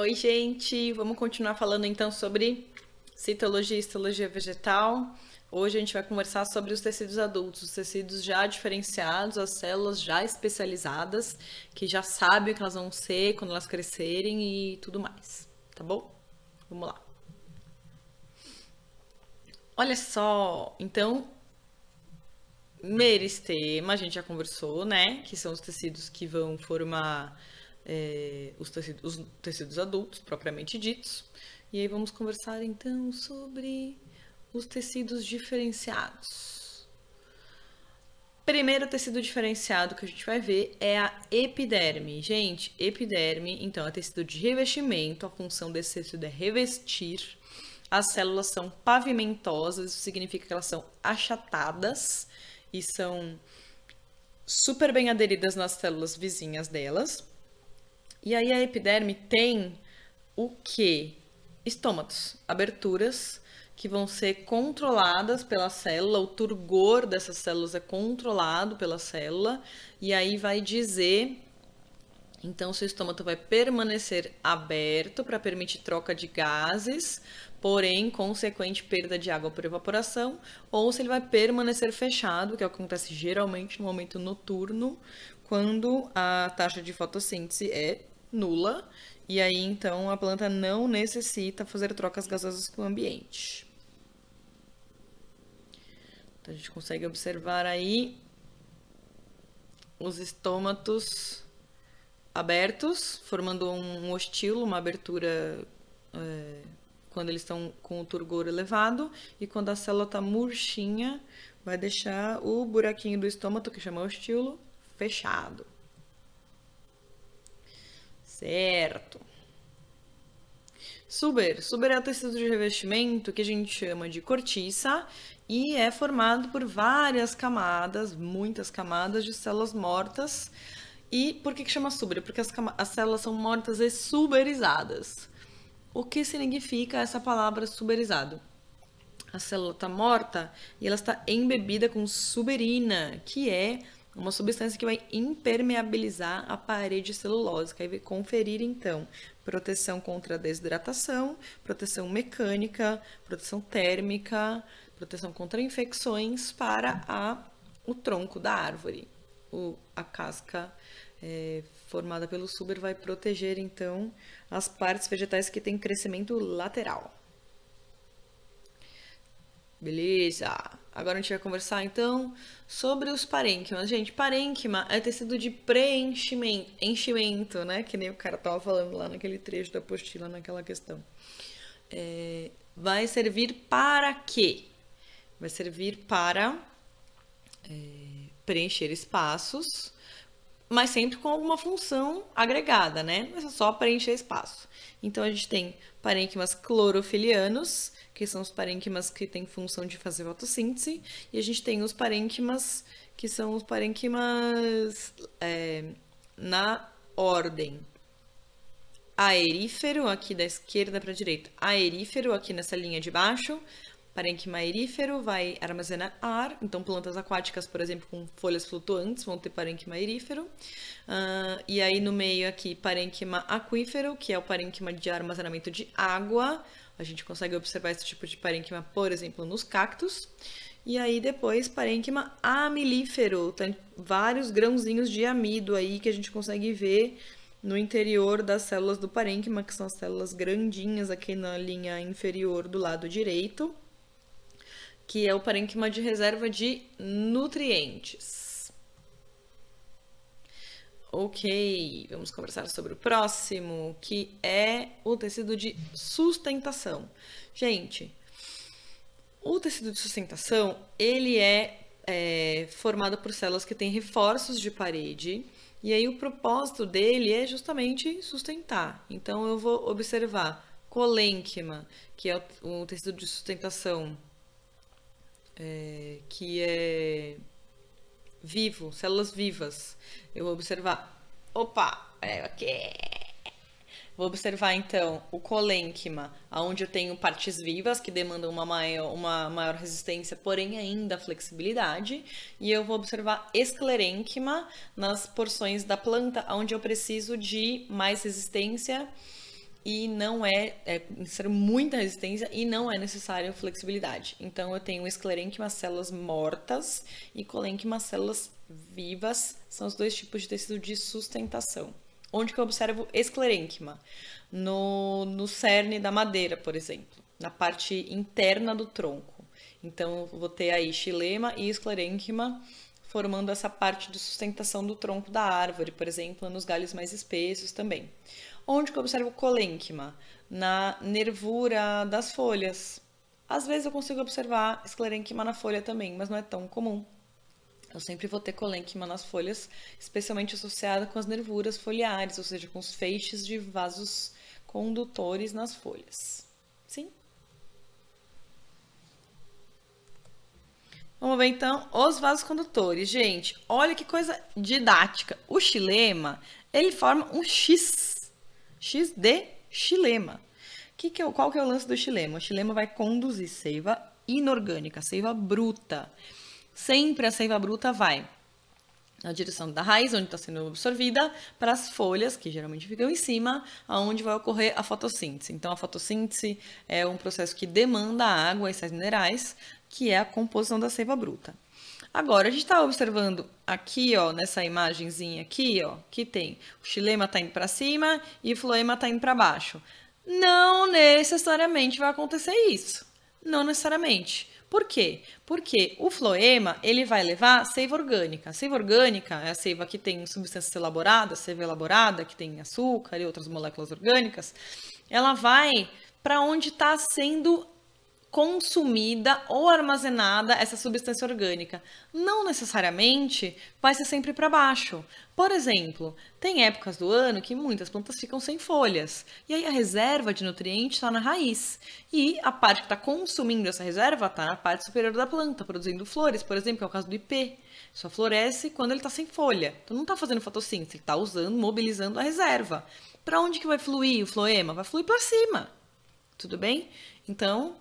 Oi, gente! Vamos continuar falando então sobre citologia e histologia vegetal. Hoje a gente vai conversar sobre os tecidos adultos, os tecidos já diferenciados, as células já especializadas, que já sabem o que elas vão ser quando elas crescerem e tudo mais, tá bom? Vamos lá. Olha só, então, meristema, a gente já conversou, né? Que são os tecidos que vão formar é, os, tecidos, os tecidos adultos, propriamente ditos. E aí vamos conversar então sobre os tecidos diferenciados. Primeiro tecido diferenciado que a gente vai ver é a epiderme. Gente, epiderme, então, é tecido de revestimento, a função desse tecido é revestir. As células são pavimentosas, isso significa que elas são achatadas e são super bem aderidas nas células vizinhas delas. E aí a epiderme tem o que? Estômatos, aberturas que vão ser controladas pela célula, o turgor dessas células é controlado pela célula, e aí vai dizer. Então, seu estômago vai permanecer aberto para permitir troca de gases, porém, consequente perda de água por evaporação, ou se ele vai permanecer fechado, que é acontece geralmente no momento noturno, quando a taxa de fotossíntese é nula, e aí então a planta não necessita fazer trocas gasosas com o ambiente. Então a gente consegue observar aí os estômatos abertos, formando um ostilo, uma abertura é, quando eles estão com o turgor elevado, e quando a célula está murchinha, vai deixar o buraquinho do estômago, que chama ostilo, fechado. Certo. Suber. Suber é o tecido de revestimento que a gente chama de cortiça e é formado por várias camadas, muitas camadas de células mortas. E por que, que chama suber? Porque as, as células são mortas e suberizadas. O que significa essa palavra suberizado? A célula está morta e ela está embebida com suberina, que é uma substância que vai impermeabilizar a parede celulósica. E vai conferir, então, proteção contra desidratação, proteção mecânica, proteção térmica, proteção contra infecções para a, o tronco da árvore. O, a casca é, formada pelo suber vai proteger, então, as partes vegetais que têm crescimento lateral. Beleza. Agora a gente vai conversar então sobre os parênquimas. Gente, parênquima é tecido de preenchimento, enchimento, né? Que nem o cara tava falando lá naquele trecho da apostila, naquela questão. É, vai servir para quê? Vai servir para é, preencher espaços mas sempre com alguma função agregada, né? Mas é só preencher espaço. Então a gente tem parênquimas clorofilianos, que são os parênquimas que têm função de fazer fotossíntese, e a gente tem os parênquimas que são os parênquimas é, na ordem aerífero aqui da esquerda para a direita, aerífero aqui nessa linha de baixo, parênquima aerífero vai armazenar ar, então plantas aquáticas, por exemplo, com folhas flutuantes vão ter parênquima aerífero. Uh, ah, e aí no meio aqui, parênquima aquífero, que é o parênquima de armazenamento de água. A gente consegue observar esse tipo de parênquima, por exemplo, nos cactos. E aí depois parênquima amilífero, tem vários grãozinhos de amido aí que a gente consegue ver no interior das células do parênquima, que são as células grandinhas aqui na linha inferior do lado direito que é o parênquima de reserva de nutrientes. Ok, vamos conversar sobre o próximo, que é o tecido de sustentação. Gente, o tecido de sustentação, ele é, é formado por células que têm reforços de parede, e aí o propósito dele é justamente sustentar. Então eu vou observar colênquima, que é o, o tecido de sustentação é, que é vivo, células vivas. Eu vou observar. Opa, é aqui. Vou observar então o colênquima, onde eu tenho partes vivas que demandam uma maior, uma maior resistência, porém ainda flexibilidade, e eu vou observar esclerênquima nas porções da planta onde eu preciso de mais resistência e não é, é necessário muita resistência e não é necessário flexibilidade. Então eu tenho esclerênquimas células mortas e colênquimas células vivas, são os dois tipos de tecido de sustentação. Onde que eu observo esclerênquima? No, no cerne da madeira, por exemplo, na parte interna do tronco. Então eu vou ter aí xilema e esclerênquima formando essa parte de sustentação do tronco da árvore, por exemplo, nos galhos mais espessos também. Onde que eu observo colênquima? Na nervura das folhas. Às vezes eu consigo observar esclerênquima na folha também, mas não é tão comum. Eu sempre vou ter colênquima nas folhas, especialmente associada com as nervuras foliares, ou seja, com os feixes de vasos condutores nas folhas. Sim? Vamos ver então os vasos condutores. Gente, olha que coisa didática. O xilema, ele forma um X. X de xilema. Que que é, qual que é o lance do xilema? O xilema vai conduzir seiva inorgânica, seiva bruta. Sempre a seiva bruta vai na direção da raiz, onde está sendo absorvida, para as folhas, que geralmente ficam em cima, aonde vai ocorrer a fotossíntese. Então, a fotossíntese é um processo que demanda água e sais minerais, que é a composição da seiva bruta. Agora, a gente está observando aqui, ó, nessa imagenzinha aqui, ó, que tem o xilema está indo para cima e o floema está indo para baixo. Não necessariamente vai acontecer isso. Não necessariamente. Por quê? Porque o floema, ele vai levar seiva orgânica. A seiva orgânica é a seiva que tem substâncias elaboradas, seiva elaborada, que tem açúcar e outras moléculas orgânicas. Ela vai para onde está sendo consumida ou armazenada essa substância orgânica. Não necessariamente vai ser sempre para baixo. Por exemplo, tem épocas do ano que muitas plantas ficam sem folhas, e aí a reserva de nutrientes está na raiz, e a parte que está consumindo essa reserva está na parte superior da planta, produzindo flores, por exemplo, que é o caso do IP. Só floresce quando ele está sem folha. Então não está fazendo fotossíntese, ele está usando, mobilizando a reserva. Para onde que vai fluir o floema? Vai fluir para cima. Tudo bem? Então,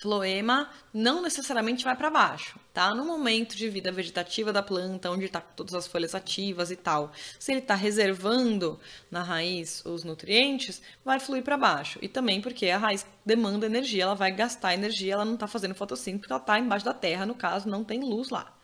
floema não necessariamente vai para baixo, tá? No momento de vida vegetativa da planta, onde está todas as folhas ativas e tal, se ele está reservando na raiz os nutrientes, vai fluir para baixo. E também porque a raiz demanda energia, ela vai gastar energia, ela não está fazendo fotossíntese porque ela está embaixo da terra, no caso, não tem luz lá.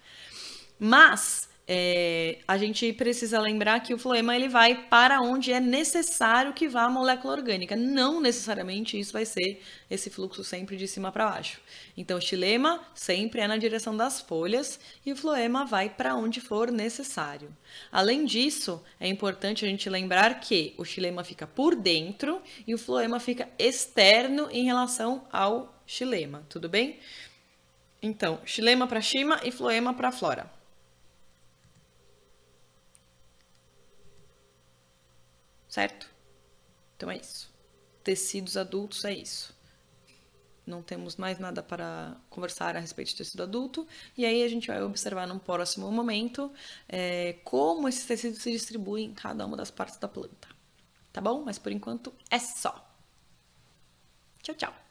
Mas é, a gente precisa lembrar que o floema ele vai para onde é necessário que vá a molécula orgânica. Não necessariamente isso vai ser esse fluxo sempre de cima para baixo. Então, o xilema sempre é na direção das folhas e o floema vai para onde for necessário. Além disso, é importante a gente lembrar que o xilema fica por dentro e o floema fica externo em relação ao xilema, tudo bem? Então, xilema para cima e floema para flora. certo? Então é isso. Tecidos adultos é isso. Não temos mais nada para conversar a respeito de tecido adulto. E aí a gente vai observar num próximo momento é, como esses tecidos se distribuem em cada uma das partes da planta. Tá bom? Mas por enquanto é só. Tchau, tchau!